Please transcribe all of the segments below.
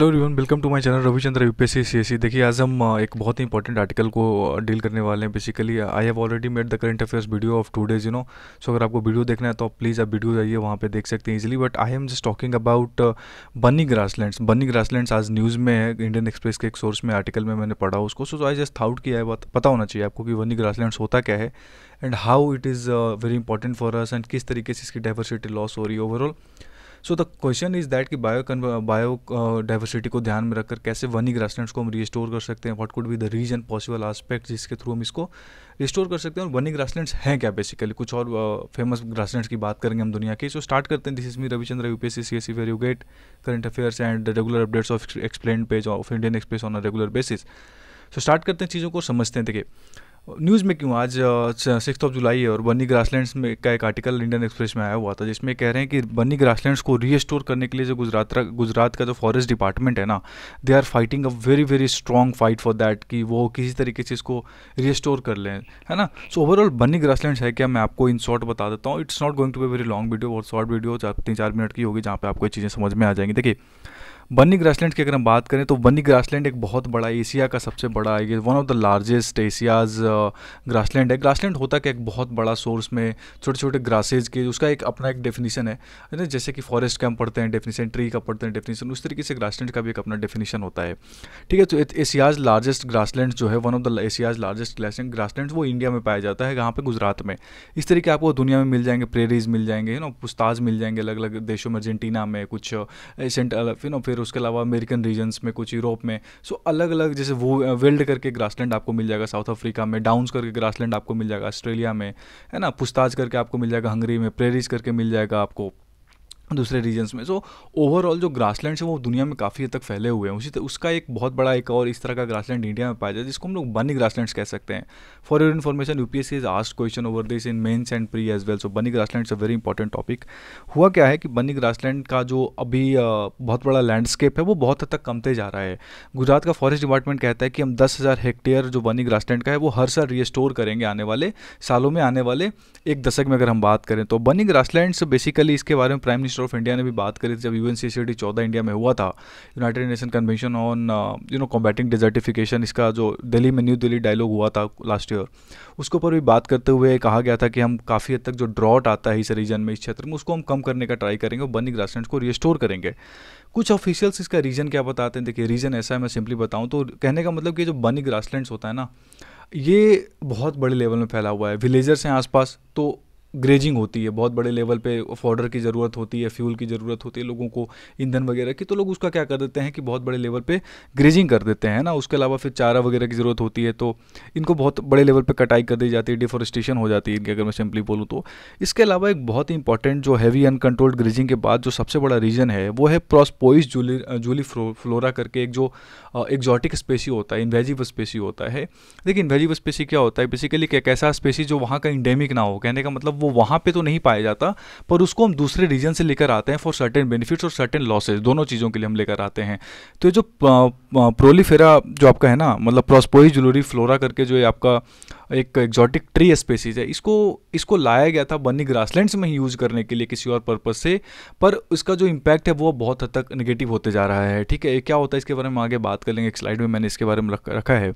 hello everyone welcome to my channel Ravichandra UPSC CSC देखिए आज हम एक बहुत ही इंपॉर्टेंट आर्टिकल को डील करने वाले हैं basically I have already made the current affairs video of two days you know so अगर आपको वीडियो देखना है तो प्लीज़ आप वीडियो जाइए वहाँ पे देख सकते हैं easily but I am just talking about Banni grasslands Banni grasslands आज न्यूज़ में है इंडियन एक्सप्रेस के एक सोर्स में आर्टिकल में मैंने पढ़ा उसको सो आई जस्ट थाउट किया है पता होना चाहिए आपको कि बनी लैंड्स होता क्या है and how it is very important for us and किस तरीके से इसकी डाइवर्सिटी लॉस हो रही है overall so the question is that कि बायो बायो डाइवर्सिटी को ध्यान में रखकर कैसे वनी ग्रासलैंड्स को हम रिस्टोर कर सकते हैं what could be the reason possible aspect जिसके थ्रू हम इसको रिस्टोर कर सकते हैं और वनी ग्रासलैंड्स हैं क्या बेसिकली कुछ और फेमस uh, ग्रासलैंड्स की बात करेंगे हम दुनिया की सो स्टार्ट करते हैं this is me Ravichandra U C S C where you get current affairs and regular updates of explain page of Indian Express on a regular basis so start करते हैं चीज़ों को समझते हैं देखिए न्यूज़ में क्यों आज सिक्स ऑफ जुलाई है और बनी ग्रासलैंड्स में का एक आर्टिकल इंडियन एक्सप्रेस में आया हुआ था जिसमें कह रहे हैं कि बनी ग्रासलैंड्स को रीस्टोर करने के लिए जो गुजरात गुजरात का जो फॉरेस्ट डिपार्टमेंट है ना they are fighting a very very strong fight for that कि वो किसी तरीके से इसको रीस्टोर कर लें है ना सो ओवरऑल बनी ग्रासलैंड्स है क्या मैं आपको इन शॉर्ट बता देता हूँ it's not going to be very long video और शॉर्ट वीडियो चार तीन चार मिनट की होगी जहाँ पर आपको चीज़ें समझ में आ जाएंगी देखिए बनी ग्रासलैंड की अगर हम बात करें तो बनी ग्रासलैंड एक बहुत बड़ा एशिया का सबसे बड़ा I one of the largest Asia's grassland है ग्रासलैंड होता क्या एक बहुत बड़ा सोर्स में छोटे छोटे ग्रासेज के उसका एक अपना एक डेफिनेशन है जैसे कि फॉरेस्ट का हम पढ़ते हैं डेफिनेशन ट्री का पढ़ते हैं डेफिनेशन उस तरीके से ग्रासलैंड का भी एक अपना डेफिनेशन होता है ठीक है तो एशियाज लार्जेस्ट ग्रासलैंड जो है one of the Asia's largest grassland grassland वो इंडिया में पाया जाता है यहाँ पर गुजरात में इस तरीके आपको दुनिया में मिल जाएंगे प्रेरीज मिल जाएंगे ना पुस्ताज मिल जाएंगे अलग अलग देशों में अर्जेंटीना में कुछ सेंट्रल यू नो फिर उसके अलावा अमेरिकन रीजन्स में कुछ यूरोप में सो so, अलग अलग जैसे वो वेल्ड करके ग्रासलैंड आपको मिल जाएगा साउथ अफ्रीका में डाउन्स करके ग्रासलैंड आपको मिल जाएगा ऑस्ट्रेलिया में है ना पुस्ताज करके आपको मिल जाएगा हंगरी में प्रेरिस करके मिल जाएगा आपको दूसरे रीजन्स में सो so, ओवरऑल जो ग्रासलैंड्स हैं वो दुनिया में काफ़ी हद तक फैले हुए हैं उसी तरह उसका एक बहुत बड़ा एक और इस तरह का ग्रासलैंड इंडिया में पाया जाता है जिसको हम लोग बनी ग्रासलैंड्स कह सकते हैं for your information U P S is asked question over this in mains and pre as well so Banni grasslands a very important topic हुआ क्या है कि बनी ग्रासलैंड का जो अभी बहुत बड़ा लैंडस्केप है वो बहुत हद तक कमते जा रहा है गुजरात का फॉरेस्ट डिपार्टमेंट कहता है कि हम दस हज़ार हेक्टेयर जो बनी ग्रासलैंड का है वो हर साल रिस्टोर करेंगे आने वाले सालों में आने वाले एक दशक में अगर हम बात करें तो बनी ग्रासलैंड्स बेसिकली इसके बारे में prime minister minister of India ने भी बात करी थी जब यू एन सी सी चौदह इंडिया में हुआ था United Nation convention on you know combating desertification इसका जो दिल्ली में न्यू दिल्ली डायलॉग हुआ था लास्ट ईयर उसके ऊपर भी बात करते हुए कहा गया था कि हम काफ़ी हद तक जो ड्रॉट आता है इस रीजन में इस क्षेत्र में उसको हम कम करने का ट्राई करेंगे और बर्निंग ग्रासलैंड को रिस्टोर करेंगे कुछ ऑफिशियल्स इसका रीज़न क्या बताते हैं देखिए रीज़न ऐसा है मैं सिंपली बताऊं तो कहने का मतलब कि जो बनी ग्रासलैंड्स होता है ना ये बहुत बड़े लेवल में फैला हुआ है विलेजर्स हैं आसपास तो ग्रेजिंग होती है बहुत बड़े लेवल पे फॉर्डर की ज़रूरत होती है फ्यूल की ज़रूरत होती है लोगों को ईंधन वगैरह की तो लोग उसका क्या कर देते हैं कि बहुत बड़े लेवल पे ग्रेजिंग कर देते हैं ना उसके अलावा फिर चारा वगैरह की ज़रूरत होती है तो इनको बहुत बड़े लेवल पर कटाई कर दी जाती है डिफॉरेस्टेशन हो जाती है इनकी अगर मैं सिंपली बोलूँ तो इसके अलावा एक बहुत ही इंपॉर्टेंट जो हैवी अनकंट्रोल्ड ग्रेजिंग के बाद जो सबसे बड़ा रीजन है वो है प्रॉसपोइस जूली जूली फ्लोरा करके एक जो एग्जॉटिक स्पेसी होता है इन्वेजिव स्पेसी होता है देखिए इन्वेजिव स्पेसी क्या होता है बेसिकली एक ऐसा स्पेसी जो वहाँ का इंडेमिक ना हो कहने का मतलब वो वहाँ पे तो नहीं पाया जाता पर उसको हम दूसरे रीजन से लेकर आते हैं फॉर सर्टेन बेनिफिट्स और सर्टेन लॉसेज दोनों चीज़ों के लिए हम लेकर आते हैं तो जो प्रोलीफेरा जो आपका है ना मतलब प्रोस्पोई जुलरी फ्लोरा करके जो आपका एक एक्जॉटिक ट्री स्पेसीज है इसको इसको लाया गया था बनी ग्रासलैंड्स में ही यूज़ करने के लिए किसी और पर्पज़ से पर इसका जो इम्पैक्ट है वो बहुत हद तक निगेटिव होते जा रहा है ठीक है क्या होता है इसके बारे में आगे बात कर लेंगे एक स्लाइड में मैंने इसके बारे में रखा है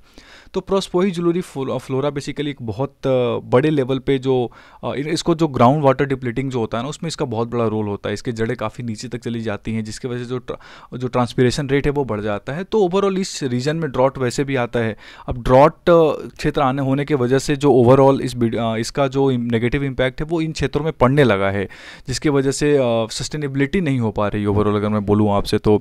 तो प्रोस्पोही जुलरी फ्लोरा बेसिकली एक बहुत बड़े लेवल पे जो इसको जो ग्राउंड वाटर डिप्लीटिंग जो होता है ना उसमें इसका बहुत बड़ा रोल होता है इसकी जड़ें काफ़ी नीचे तक चली जाती हैं जिसकी वजह से जो जो ट्रांसपीरेशन रेट है वो बढ़ जाता है तो ओवरऑल इस रीजन में ड्रॉट वैसे भी आता है अब ड्रॉट क्षेत्र आने होने की वजह से जो ओवरऑल इस इसका जो नेगेटिव इम्पैक्ट है वो इन क्षेत्रों में पड़ने लगा है जिसकी वजह से सस्टेनेबिलिटी नहीं हो पा रही ओवरऑल अगर मैं बोलूँ आपसे तो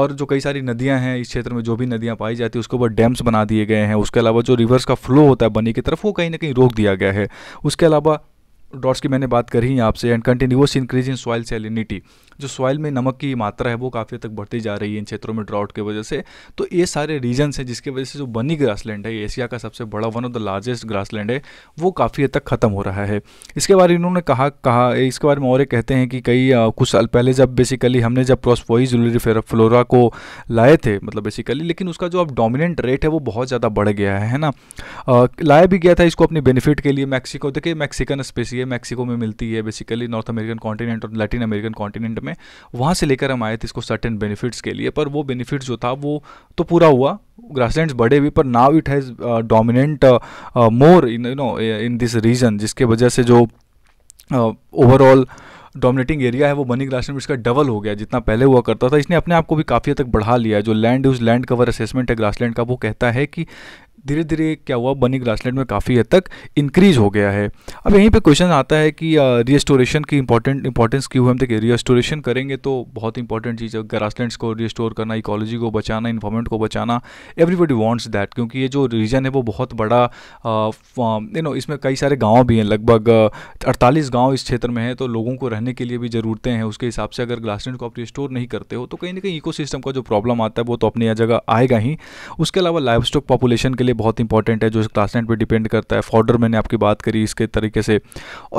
और जो कई सारी नदियाँ हैं इस क्षेत्र में जो भी नदियाँ पाई जाती है उसके ऊपर डैम्स बना दिए गए हैं उसके अलावा जो रिवर्स का फ्लो होता है बनी की तरफ वो कहीं ना कहीं रोक दिया गया है उसके अलावा ड्रॉट्स की मैंने बात करी आपसे and continuous increase in soil salinity जो सॉइल में नमक की मात्रा है वो काफ़ी तक बढ़ती जा रही है इन क्षेत्रों में ड्राउट की वजह से तो ये सारे रीजन्स हैं जिसकी वजह से जो बनी ग्रास है एशिया का सबसे बड़ा one of the largest grass है वो काफ़ी हद तक ख़त्म हो रहा है इसके बारे में इन्होंने कहा कहा इसके बारे में और कहते हैं कि कई कुछ साल पहले जब बेसिकली हमने जब प्रोस्पोई जुलरी फ्लोरा को लाए थे मतलब बेसिकली लेकिन उसका जो अब डोमिनेंट रेट है वो बहुत ज़्यादा बढ़ गया है ना लाया भी गया था इसको अपने बेनिफिट के लिए मैक्सिको देखिए मैक्सिकन स्पेसी है मैक्सिको में मिलती है बेसिकली नॉर्थ अमेरिकन कॉन्टिनेंट और लैटिन अमेरिकन कॉन्टिनेंट में वहाँ से लेकर हम आए थे इसको सर्टेन बेनिफिट्स के लिए पर वो बेनिफिट्स जो था वो तो पूरा हुआ ग्रासलैंड्स बड़े भी पर now it has dominant more in you know in this region जिसके वजह से जो ओवरऑल uh, डोमिनेटिंग एरिया है वो बनी ग्रासलैंड इसका डबल हो गया जितना पहले हुआ करता था इसने अपने आप को भी काफ़ी हद तक बढ़ा लिया है जो land use land cover assessment है ग्रासलैंड का वो कहता है कि धीरे धीरे क्या हुआ बनी ग्रासलैंड में काफ़ी हद तक इंक्रीज हो गया है अब यहीं पे क्वेश्चन आता है कि रिस्टोरेशन की इंपॉर्टेंट इंपॉर्टेंस क्यों हम देखिए रिस्टोरेशन करेंगे तो बहुत इंपॉर्टेंट चीज़ है ग्रासलैंड्स को रिस्टोर करना इकोलॉजी को बचाना इन्वायरमेंट को बचाना एवरीबडी वांट्स दैट क्योंकि ये जो रीजन है वो बहुत बड़ा यू नो इसमें कई सारे गाँव भी हैं लगभग अड़तालीस गाँव इस क्षेत्र में हैं तो लोगों को रहने के लिए भी ज़रूरतें हैं उसके हिसाब से अगर ग्रासलैंड को आप रिस्टोर नहीं करते हो तो कहीं ना कहीं इको का जो प्रॉब्लम आता है वो तो अपनी जगह आएगा ही उसके अलावा लाइफ स्टॉक पॉपुलेशन के लिए बहुत इंपॉर्टेंट है जो क्लासनेट पर डिपेंड करता है फॉर्डर मैंने आपकी बात करी इसके तरीके से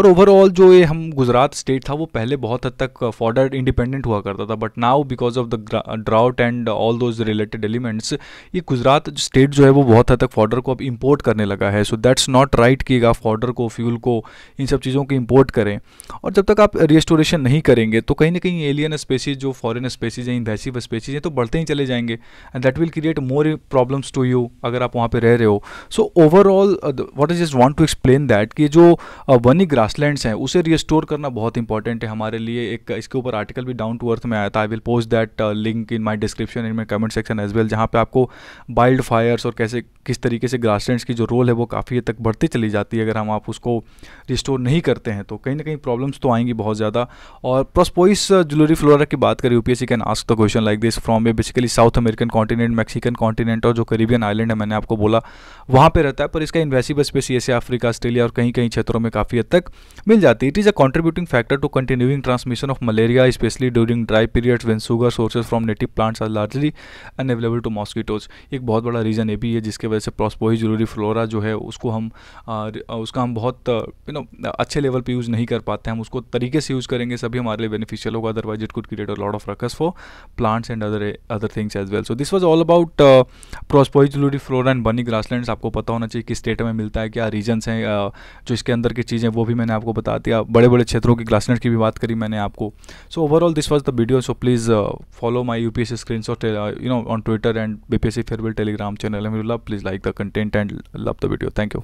और ओवरऑल जो ये हम गुजरात स्टेट था वो पहले बहुत हद तक फॉर्डर इंडिपेंडेंट हुआ करता था but now because of the drought and all those related elements ये गुजरात स्टेट जो है वो बहुत हद तक फॉर्डर को अब इम्पोर्ट करने लगा है सो दैट्स नॉट राइट कि आप फॉर्डर को फ्यूल को इन सब चीज़ों को इम्पोर्ट करें और जब तक आप रिस्टोरेशन नहीं करेंगे तो कहीं ना कहीं एलियन स्पेसीज जो फॉरन स्पेसीज हैं इन्वेसिव स्पेसीज हैं तो बढ़ते ही चले जाएंगे and that will create more problems to you अगर आप वहाँ पर रह रहे हो so overall what is just want to explain that कि जो वनी uh, ग्रासलैंड्स हैं उसे रिस्टोर करना बहुत इंपॉर्टेंट है हमारे लिए एक इसके ऊपर आर्टिकल भी डाउन टू अर्थ में आया था I will post that link in my description in my comment section as well जहाँ पे आपको वाइल्ड फायर्स और कैसे किस तरीके से ग्रासलैंड्स की जो रोल है वो काफ़ी हद तक बढ़ती चली जाती है अगर हम आप उसको रिस्टोर नहीं करते हैं तो कहीं ना कहीं प्रॉब्लम्स तो आएंगी बहुत ज़्यादा और प्रोस्पोइस ज्वेलरी फ्लोरा की बात करें UPSC can ask the question like this from a basically South American continent Mexican continent और जो करीबियन आइलैंड है मैंने आपको बोला वाला वहाँ पे रहता है पर इसका invasive specie Asia Africa Australia और कहीं कहीं क्षेत्रों में काफ़ी हद तक मिल जाती है it is a contributing factor to continuing transmission of malaria specially during dry periods when sugar sources from native plants are largely unavailable to mosquitoes एक बहुत बड़ा रीज़न ये भी है जिसके वजह से प्रॉस्पोही जरूरी फ्लोरा जो है उसको हम आ, उसका हम बहुत यू नो अच्छे लेवल पर यूज़ नहीं कर पाते हम उसको तरीके से यूज़ करेंगे सभी हमारे लिए बेनिफिशियल होगा otherwise it could create a lot of ruckus for plants and other other things as well so this was all about Prosopis juliflora and burning grasslands आपको पता होना चाहिए किस स्टेट में मिलता है क्या रीजन्स हैं जो इसके अंदर की चीज़ें वो भी मैंने आपको बता दिया बड़े बड़े क्षेत्रों की ग्रासलैंड की भी बात करी मैंने आपको so overall this was the video so please follow my U P S screenshot you know on Twitter and B P S C farewell Telegram channel please like the content and love the video thank you